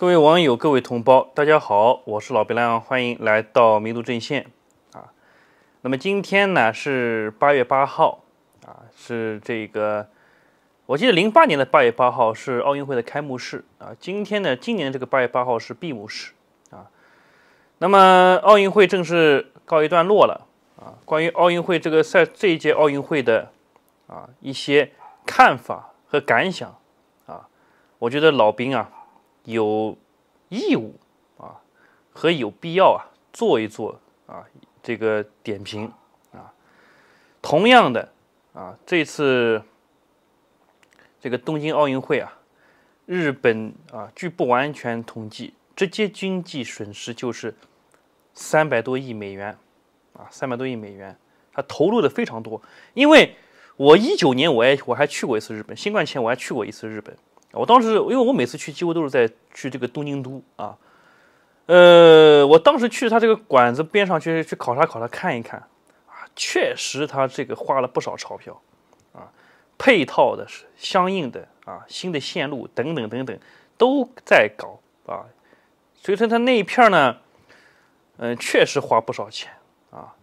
各位网友，各位同胞，大家好，我是老兵亮，欢迎来到民族阵线啊。那么今天呢是八月八号啊，是这个我记得零八年的八月八号是奥运会的开幕式啊。今天呢，今年这个八月八号是闭幕式啊。那么奥运会正式告一段落了啊。关于奥运会这个赛这一届奥运会的啊一些看法和感想啊，我觉得老兵啊。有义务啊和有必要啊做一做啊这个点评啊，同样的啊这次这个东京奥运会啊日本啊据不完全统计直接经济损失就是三百多亿美元啊三百多亿美元，它投入的非常多，因为我一九年我也我还去过一次日本，新冠前我还去过一次日本。我当时，因为我每次去几乎都是在去这个东京都啊，呃，我当时去他这个馆子边上去去考察考察看一看啊，确实他这个花了不少钞票啊，配套的是相应的啊新的线路等等等等都在搞啊，所以说他那一片呢，嗯，确实花不少钱啊，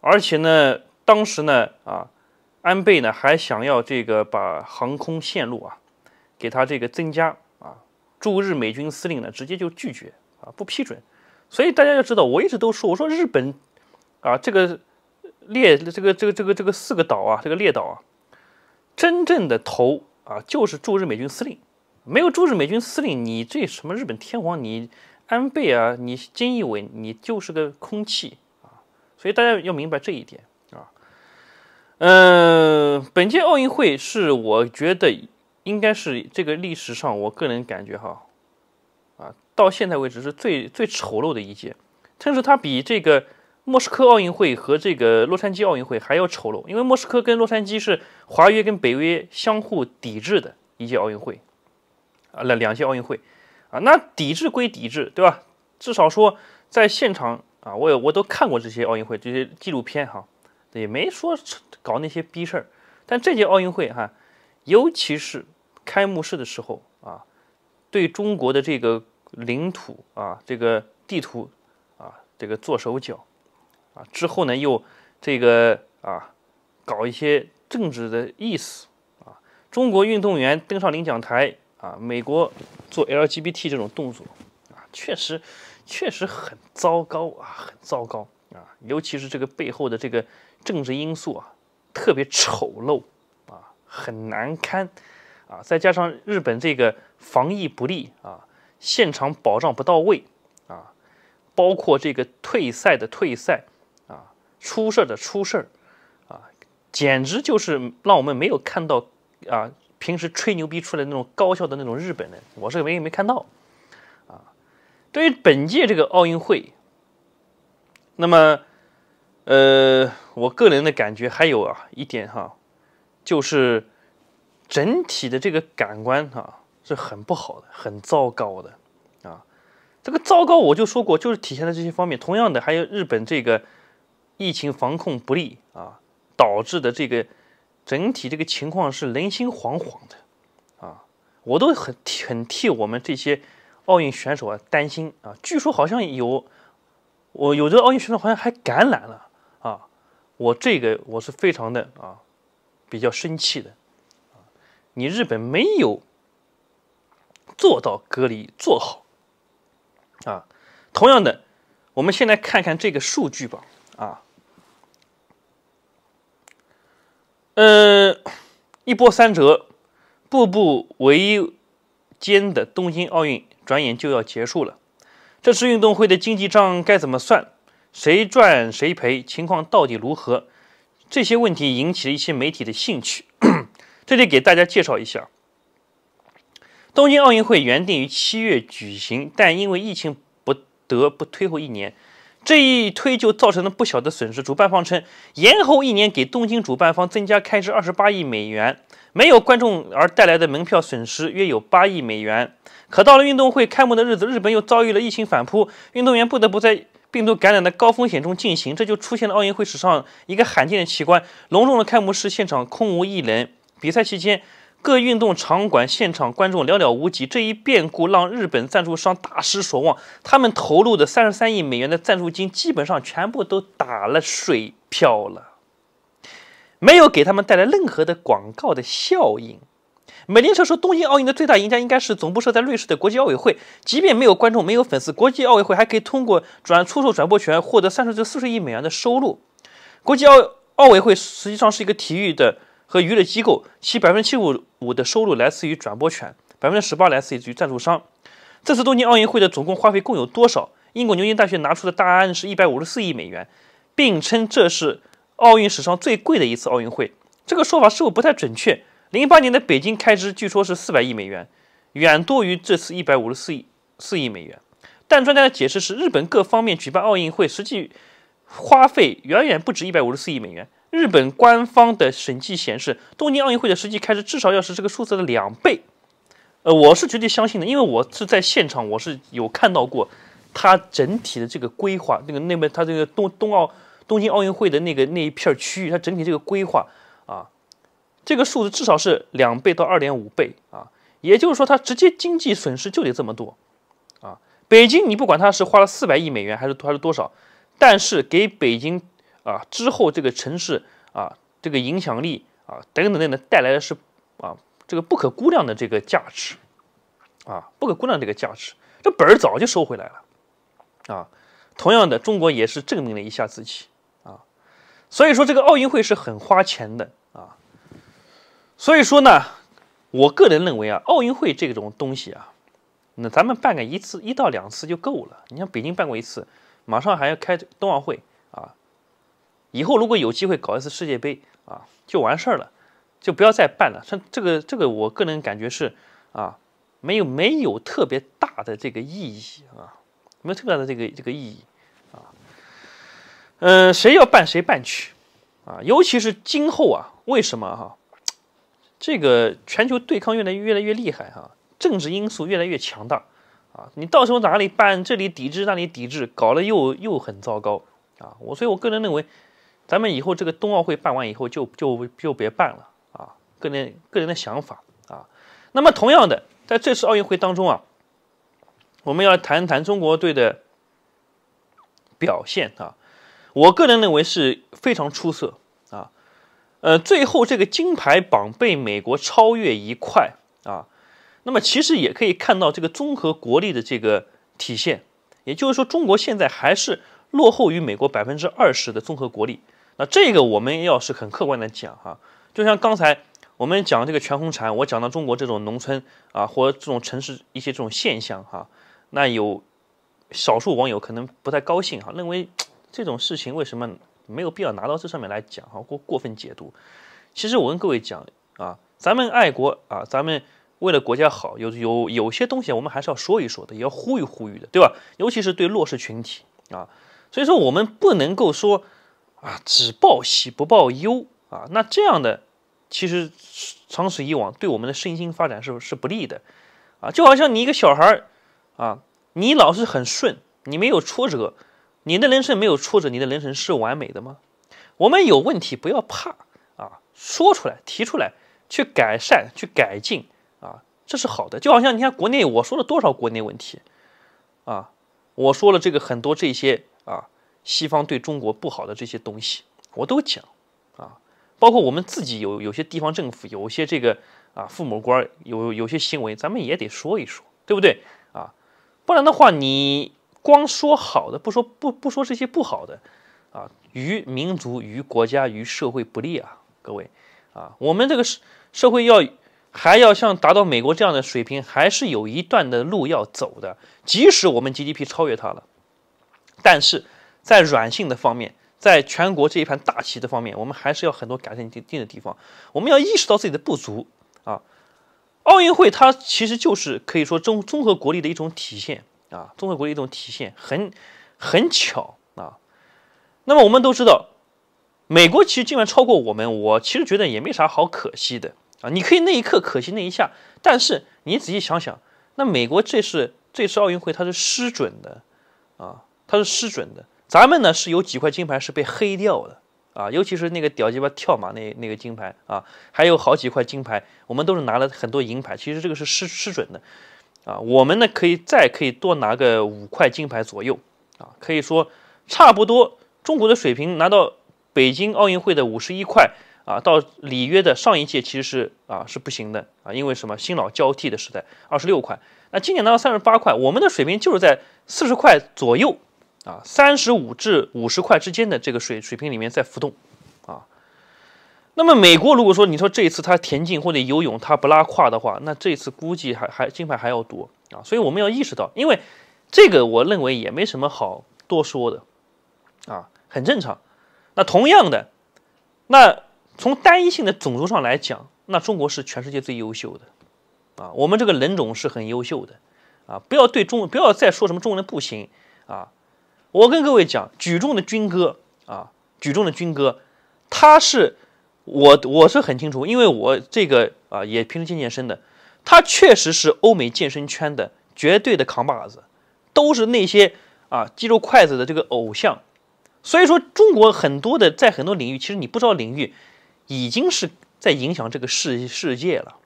而且呢，当时呢啊，安倍呢还想要这个把航空线路啊。给他这个增加啊，驻日美军司令呢直接就拒绝啊，不批准。所以大家要知道，我一直都说，我说日本啊，这个列这个这个这个这个四个岛啊，这个列岛啊，真正的头啊就是驻日美军司令。没有驻日美军司令，你这什么日本天皇，你安倍啊，你金一伟，你就是个空气啊。所以大家要明白这一点啊。嗯，本届奥运会是我觉得。应该是这个历史上，我个人感觉哈，啊，到现在为止是最最丑陋的一届，甚至它比这个莫斯科奥运会和这个洛杉矶奥运会还要丑陋，因为莫斯科跟洛杉矶是华约跟北约相互抵制的一届奥运会，啊，那两届奥运会，啊，那抵制归抵制，对吧？至少说在现场啊，我我都看过这些奥运会这些纪录片哈，也没说搞那些逼事儿，但这届奥运会哈，尤其是。开幕式的时候啊，对中国的这个领土啊、这个地图啊、这个做手脚啊，之后呢又这个啊搞一些政治的意思啊。中国运动员登上领奖台啊，美国做 LGBT 这种动作啊，确实确实很糟糕啊，很糟糕啊。尤其是这个背后的这个政治因素啊，特别丑陋啊，很难堪。啊，再加上日本这个防疫不力啊，现场保障不到位啊，包括这个退赛的退赛啊，出事儿的出事儿啊，简直就是让我们没有看到啊，平时吹牛逼出来那种高效的那种日本人，我是一没看到啊。对于本届这个奥运会，那么呃，我个人的感觉还有啊一点哈，就是。整体的这个感官啊是很不好的，很糟糕的啊！这个糟糕我就说过，就是体现在这些方面。同样的，还有日本这个疫情防控不力啊，导致的这个整体这个情况是人心惶惶的啊！我都很很替我们这些奥运选手啊担心啊！据说好像有我有的奥运选手好像还感染了啊！我这个我是非常的啊比较生气的。你日本没有做到隔离做好啊？同样的，我们先来看看这个数据吧。啊，嗯，一波三折、步步为艰的东京奥运，转眼就要结束了。这次运动会的经济账该怎么算？谁赚谁赔？情况到底如何？这些问题引起了一些媒体的兴趣。这里给大家介绍一下，东京奥运会原定于七月举行，但因为疫情不得不推后一年。这一推就造成了不小的损失。主办方称，延后一年给东京主办方增加开支二十八亿美元，没有观众而带来的门票损失约有八亿美元。可到了运动会开幕的日子，日本又遭遇了疫情反扑，运动员不得不在病毒感染的高风险中进行，这就出现了奥运会史上一个罕见的奇观：隆重的开幕式现场空无一人。比赛期间，各运动场馆现场观众寥寥无几，这一变故让日本赞助商大失所望。他们投入的三十三亿美元的赞助金，基本上全部都打了水漂了，没有给他们带来任何的广告的效应。美联社说，东京奥运的最大赢家应该是总部设在瑞士的国际奥委会。即便没有观众，没有粉丝，国际奥委会还可以通过转出售转播权获得三十至四十亿美元的收入。国际奥奥委会实际上是一个体育的。和娱乐机构，其百分之七五五的收入来自于转播权，百分之十八来自于赞助商。这次东京奥运会的总共花费共有多少？英国牛津大学拿出的大案是一百五十四亿美元，并称这是奥运史上最贵的一次奥运会。这个说法是否不太准确？零八年的北京开支据说是四百亿美元，远多于这次一百五十四亿四亿美元。但专家的解释是，日本各方面举办奥运会实际花费远远不止一百五十四亿美元。日本官方的审计显示，东京奥运会的实际开支至少要是这个数字的两倍。呃，我是绝对相信的，因为我是在现场，我是有看到过它整体的这个规划，那个那边它这个东冬奥东京奥运会的那个那一片区域，它整体这个规划啊，这个数字至少是两倍到二点五倍啊，也就是说，它直接经济损失就得这么多啊。北京你不管它是花了四百亿美元还是还是多少，但是给北京。啊，之后这个城市啊，这个影响力啊，等等等等带来的是啊，这个不可估量的这个价值，啊，不可估量这个价值，这本儿早就收回来了，啊，同样的，中国也是证明了一下自己啊，所以说这个奥运会是很花钱的啊，所以说呢，我个人认为啊，奥运会这种东西啊，那咱们办个一次一到两次就够了，你像北京办过一次，马上还要开冬奥会啊。以后如果有机会搞一次世界杯啊，就完事儿了，就不要再办了。这这个这个，我个人感觉是啊，没有没有特别大的这个意义啊，没有特别大的这个这个意义啊。嗯，谁要办谁办去啊！尤其是今后啊，为什么哈？这个全球对抗越来越来越厉害哈，政治因素越来越强大啊。你到时候哪里办，这里抵制，那里抵制，搞得又又很糟糕啊。我所以，我个人认为。咱们以后这个冬奥会办完以后就就就别办了啊，个人个人的想法啊。那么同样的，在这次奥运会当中啊，我们要谈谈中国队的表现啊。我个人认为是非常出色啊。呃，最后这个金牌榜被美国超越一块啊。那么其实也可以看到这个综合国力的这个体现，也就是说，中国现在还是落后于美国百分之二十的综合国力。那这个我们要是很客观的讲哈，就像刚才我们讲这个全红婵，我讲到中国这种农村啊，或这种城市一些这种现象哈，那有少数网友可能不太高兴哈，认为这种事情为什么没有必要拿到这上面来讲哈，过过分解读。其实我跟各位讲啊，咱们爱国啊，咱们为了国家好，有有有些东西我们还是要说一说的，也要呼吁呼吁的，对吧？尤其是对弱势群体啊，所以说我们不能够说。啊，只报喜不报忧啊，那这样的，其实长此以往对我们的身心发展是是不利的，啊，就好像你一个小孩儿啊，你老是很顺，你没有挫折，你的人生没有挫折，你的人生是完美的吗？我们有问题不要怕啊，说出来提出来，去改善去改进啊，这是好的。就好像你看国内，我说了多少国内问题，啊，我说了这个很多这些啊。西方对中国不好的这些东西，我都讲，啊，包括我们自己有有些地方政府，有些这个啊父母官有有些行为，咱们也得说一说，对不对啊？不然的话，你光说好的，不说不不说这些不好的，啊，于民族、于国家、于社会不利啊！各位啊，我们这个社社会要还要像达到美国这样的水平，还是有一段的路要走的。即使我们 GDP 超越它了，但是。在软性的方面，在全国这一盘大棋的方面，我们还是要很多改善定定的地方。我们要意识到自己的不足啊。奥运会它其实就是可以说综综合国力的一种体现啊，综合国力一种体现。很很巧啊。那么我们都知道，美国其实竟然超过我们，我其实觉得也没啥好可惜的啊。你可以那一刻可惜那一下，但是你仔细想想，那美国这是这次奥运会它是失准的啊，它是失准的。咱们呢是有几块金牌是被黑掉的啊，尤其是那个屌鸡巴跳马那那个金牌啊，还有好几块金牌，我们都是拿了很多银牌。其实这个是失失准的啊。我们呢可以再可以多拿个五块金牌左右啊，可以说差不多。中国的水平拿到北京奥运会的五十一块啊，到里约的上一届其实是啊是不行的啊，因为什么新老交替的时代，二十六块，那今年拿到三十八块，我们的水平就是在四十块左右。啊，三十五至五十块之间的这个水水平里面在浮动，啊，那么美国如果说你说这一次他田径或者游泳他不拉胯的话，那这次估计还还金牌还要多啊，所以我们要意识到，因为这个我认为也没什么好多说的，啊，很正常。那同样的，那从单一性的种族上来讲，那中国是全世界最优秀的，啊，我们这个人种是很优秀的，啊，不要对中不要再说什么中国人不行啊。我跟各位讲，举重的军哥啊，举重的军哥，他是我我是很清楚，因为我这个啊也平时健健身的，他确实是欧美健身圈的绝对的扛把子，都是那些啊肌肉筷子的这个偶像。所以说，中国很多的在很多领域，其实你不知道领域，已经是在影响这个世世界了。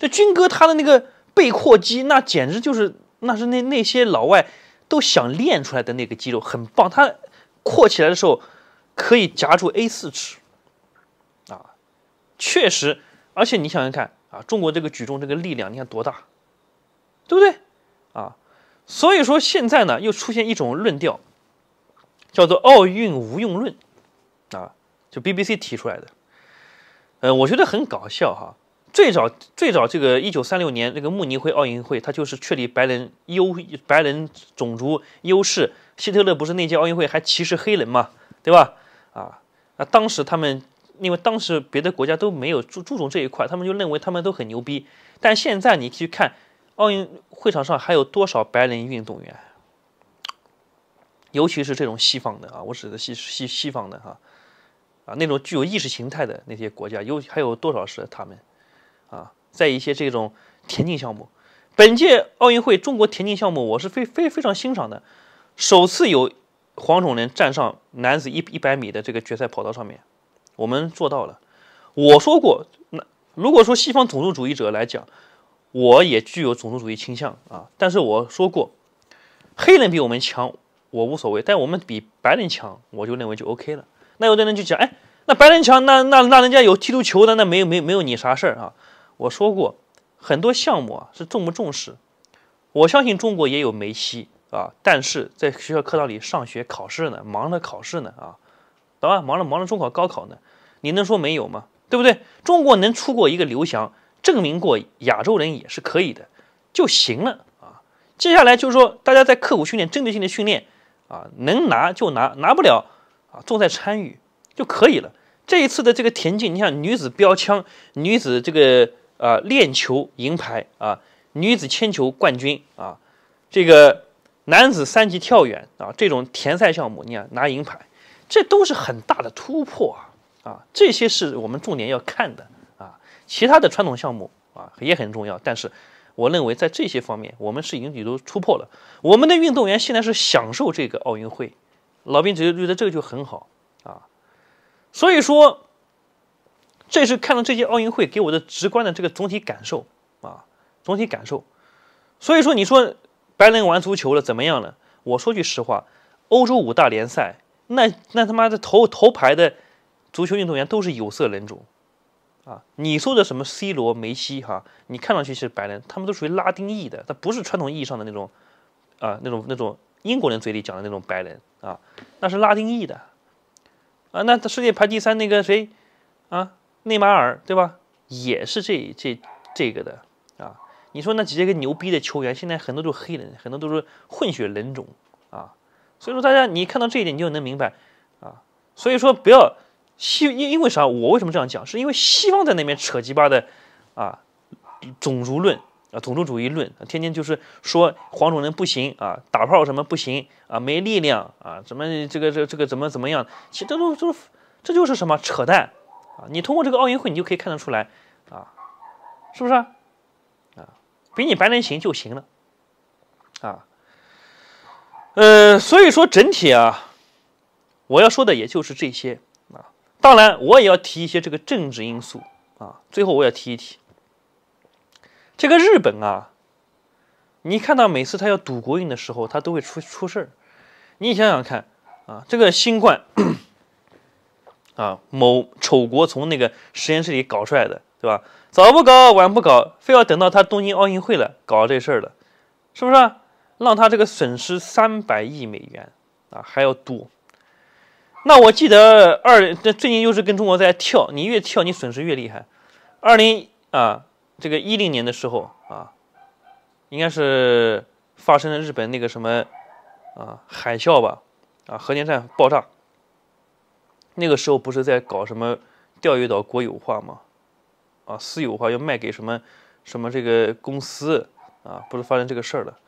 这军哥他的那个背阔肌，那简直就是那是那那些老外。都想练出来的那个肌肉很棒，它扩起来的时候可以夹住 A4 纸啊，确实，而且你想想看啊，中国这个举重这个力量，你看多大，对不对啊？所以说现在呢，又出现一种论调，叫做奥运无用论啊，就 BBC 提出来的，呃，我觉得很搞笑哈。最早最早，这个一九三六年那个慕尼黑奥运会，它就是确立白人优白人种族优势。希特勒不是那届奥运会还歧视黑人嘛，对吧？啊，那当时他们因为当时别的国家都没有注注重这一块，他们就认为他们都很牛逼。但现在你去看奥运会场上还有多少白人运动员，尤其是这种西方的啊，我指的西西西方的哈，啊，那种具有意识形态的那些国家，有还有多少是他们？在一些这种田径项目，本届奥运会中国田径项目我是非非非常欣赏的，首次有黄种人站上男子一一百米的这个决赛跑道上面，我们做到了。我说过，那如果说西方种族主义者来讲，我也具有种族主义倾向啊，但是我说过，黑人比我们强，我无所谓，但我们比白人强，我就认为就 OK 了。那有的人就讲，哎，那白人强，那那那人家有踢足球的，那没没没有你啥事儿啊。我说过，很多项目啊是重不重视？我相信中国也有梅西啊，但是在学校课堂里上学考试呢，忙着考试呢啊，对吧？忙着忙着中考高考呢，你能说没有吗？对不对？中国能出过一个刘翔，证明过亚洲人也是可以的就行了啊。接下来就是说，大家在刻苦训练，针对性的训练啊，能拿就拿，拿不了啊，重在参与就可以了。这一次的这个田径，你像女子标枪，女子这个。呃，链球银牌啊，女子铅球冠军啊，这个男子三级跳远啊，这种田赛项目，你看拿银牌，这都是很大的突破啊啊，这些是我们重点要看的啊，其他的传统项目啊也很重要，但是我认为在这些方面，我们是已经都突破了。我们的运动员现在是享受这个奥运会，老兵觉得觉得这个就很好啊，所以说。这是看了这届奥运会给我的直观的这个总体感受啊，总体感受。所以说，你说白人玩足球了怎么样了？我说句实话，欧洲五大联赛那那他妈的头头牌的足球运动员都是有色人种啊！你说的什么 C 罗、梅西哈？你看上去是白人，他们都属于拉丁裔的，他不是传统意义上的那种啊，那种那种英国人嘴里讲的那种白人啊，那是拉丁裔的啊。那世界排第三那个谁啊？内马尔对吧？也是这这这个的啊！你说那几个牛逼的球员，现在很多都是黑人，很多都是混血人种啊！所以说，大家你看到这一点，你就能明白啊！所以说，不要西因因为啥？我为什么这样讲？是因为西方在那边扯鸡巴的啊，种族论啊，种族主义论，天天就是说黄种人不行啊，打炮什么不行啊，没力量啊，怎么这个这个、这个怎么怎么样？其实这都都这就是什么扯淡。啊，你通过这个奥运会，你就可以看得出来，啊，是不是啊？比你白人行就行了，啊，呃，所以说整体啊，我要说的也就是这些啊。当然，我也要提一些这个政治因素啊。最后，我要提一提，这个日本啊，你看到每次他要赌国运的时候，他都会出出事儿。你想想看啊，这个新冠。啊，某丑国从那个实验室里搞出来的，对吧？早不搞，晚不搞，非要等到他东京奥运会了，搞这事儿了，是不是？让他这个损失三百亿美元啊，还要多。那我记得二，这最近又是跟中国在跳，你越跳，你损失越厉害。二零啊，这个一零年的时候啊，应该是发生了日本那个什么啊海啸吧，啊核电站爆炸。那个时候不是在搞什么钓鱼岛国有化吗？啊，私有化要卖给什么什么这个公司啊？不是发生这个事儿了。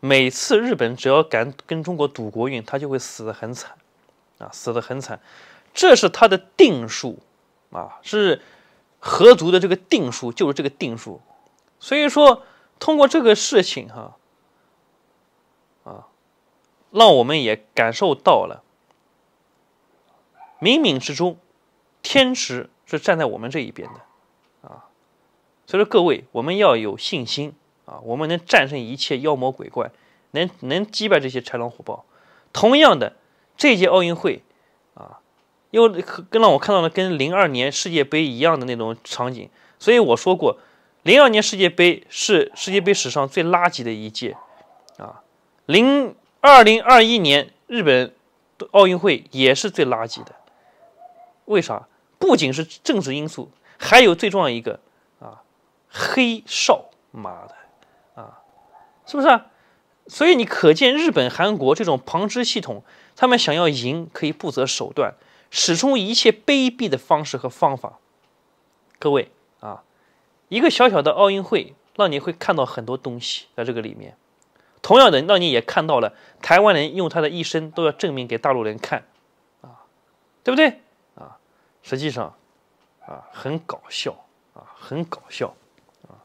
每次日本只要敢跟中国赌国运，他就会死得很惨，啊，死得很惨，这是他的定数啊，是合族的这个定数，就是这个定数。所以说，通过这个事情哈，啊，让我们也感受到了。冥冥之中，天池是站在我们这一边的，啊，所以说各位，我们要有信心啊，我们能战胜一切妖魔鬼怪，能能击败这些豺狼虎豹。同样的，这届奥运会，啊，又跟让我看到了跟零二年世界杯一样的那种场景。所以我说过，零二年世界杯是世界杯史上最垃圾的一届，啊，零二零二一年日本奥运会也是最垃圾的。为啥？不仅是政治因素，还有最重要一个啊，黑哨！妈的，啊，是不是？啊？所以你可见日本、韩国这种旁支系统，他们想要赢可以不择手段，使出一切卑鄙的方式和方法。各位啊，一个小小的奥运会，让你会看到很多东西在这个里面。同样的，让你也看到了台湾人用他的一生都要证明给大陆人看，啊，对不对？实际上，啊，很搞笑啊，很搞笑啊，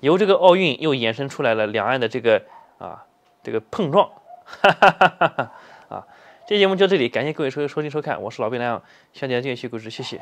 由这个奥运又衍生出来了两岸的这个啊，这个碰撞，哈哈哈哈啊，这节目就到这里，感谢各位收收听收看，我是老兵蓝，向大家介绍一故事，谢谢。